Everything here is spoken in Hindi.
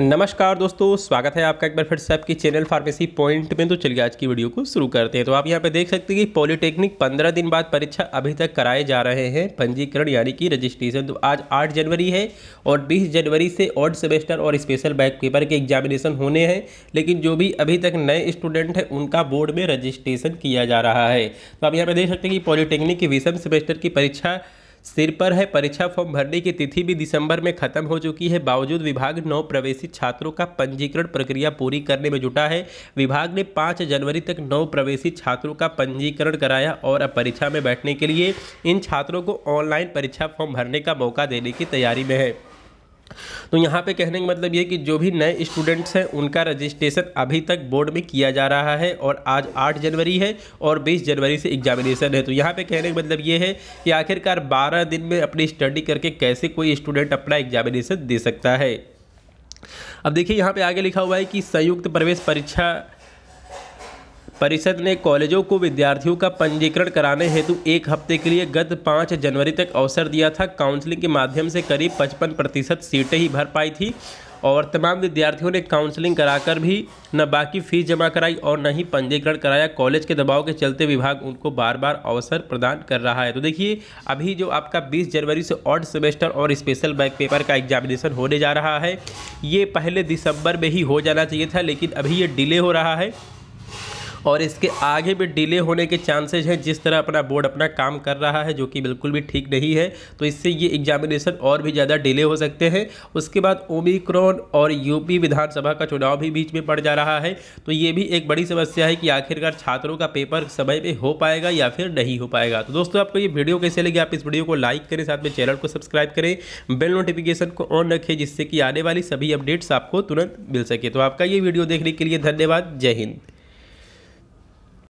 नमस्कार दोस्तों स्वागत है आपका एक बार फिर से आपकी चैनल फार्मेसी पॉइंट में तो चलिए आज की वीडियो को शुरू करते हैं तो आप यहां पे देख सकते हैं कि पॉलिटेक्निक 15 दिन बाद परीक्षा अभी तक कराए जा रहे हैं पंजीकरण यानी कि रजिस्ट्रेशन तो आज 8 जनवरी है और 20 जनवरी से ऑर्ड सेमेस्टर और स्पेशल बैक पेपर के एग्जामिनेशन होने हैं लेकिन जो भी अभी तक नए स्टूडेंट हैं उनका बोर्ड में रजिस्ट्रेशन किया जा रहा है तो आप यहाँ पर देख सकते हैं कि पॉलीटेक्निक की विषम सेमेस्टर की परीक्षा सिर पर है परीक्षा फॉर्म भरने की तिथि भी दिसंबर में खत्म हो चुकी है बावजूद विभाग नौ प्रवेशित छात्रों का पंजीकरण प्रक्रिया पूरी करने में जुटा है विभाग ने पाँच जनवरी तक नौ प्रवेशित छात्रों का पंजीकरण कराया और अब परीक्षा में बैठने के लिए इन छात्रों को ऑनलाइन परीक्षा फॉर्म भरने का मौका देने की तैयारी में है तो यहाँ पे कहने का मतलब ये कि जो भी नए स्टूडेंट्स हैं उनका रजिस्ट्रेशन अभी तक बोर्ड में किया जा रहा है और आज 8 जनवरी है और 20 जनवरी से एग्जामिनेशन है तो यहाँ पे कहने का मतलब ये है कि आखिरकार 12 दिन में अपनी स्टडी करके कैसे कोई स्टूडेंट अपना एग्जामिनेशन दे सकता है अब देखिए यहाँ पे आगे लिखा हुआ है कि संयुक्त प्रवेश परीक्षा परिषद ने कॉलेजों को विद्यार्थियों का पंजीकरण कराने हेतु एक हफ्ते के लिए गत पाँच जनवरी तक अवसर दिया था काउंसलिंग के माध्यम से करीब पचपन प्रतिशत सीटें ही भर पाई थी और तमाम विद्यार्थियों ने काउंसलिंग कराकर भी न बाकी फीस जमा कराई और न ही पंजीकरण कराया कॉलेज के दबाव के चलते विभाग उनको बार बार अवसर प्रदान कर रहा है तो देखिए अभी जो आपका 20 जनवरी से ऑर्ड सेमेस्टर और स्पेशल बैक पेपर का एग्जामिनेशन होने जा रहा है ये पहले दिसंबर में ही हो जाना चाहिए था लेकिन अभी ये डिले हो रहा है और इसके आगे भी डिले होने के चांसेज हैं जिस तरह अपना बोर्ड अपना काम कर रहा है जो कि बिल्कुल भी ठीक नहीं है तो इससे ये एग्जामिनेशन और भी ज़्यादा डिले हो सकते हैं उसके बाद ओमिक्रॉन और यूपी विधानसभा का चुनाव भी बीच में पड़ जा रहा है तो ये भी एक बड़ी समस्या है कि आखिरकार छात्रों का पेपर समय पे हो पाएगा या फिर नहीं हो पाएगा तो दोस्तों आपको ये वीडियो कैसे लगे आप इस वीडियो को लाइक करें साथ में चैनल को सब्सक्राइब करें बेल नोटिफिकेशन को ऑन रखें जिससे कि आने वाली सभी अपडेट्स आपको तुरंत मिल सके तो आपका ये वीडियो देखने के लिए धन्यवाद जय हिंद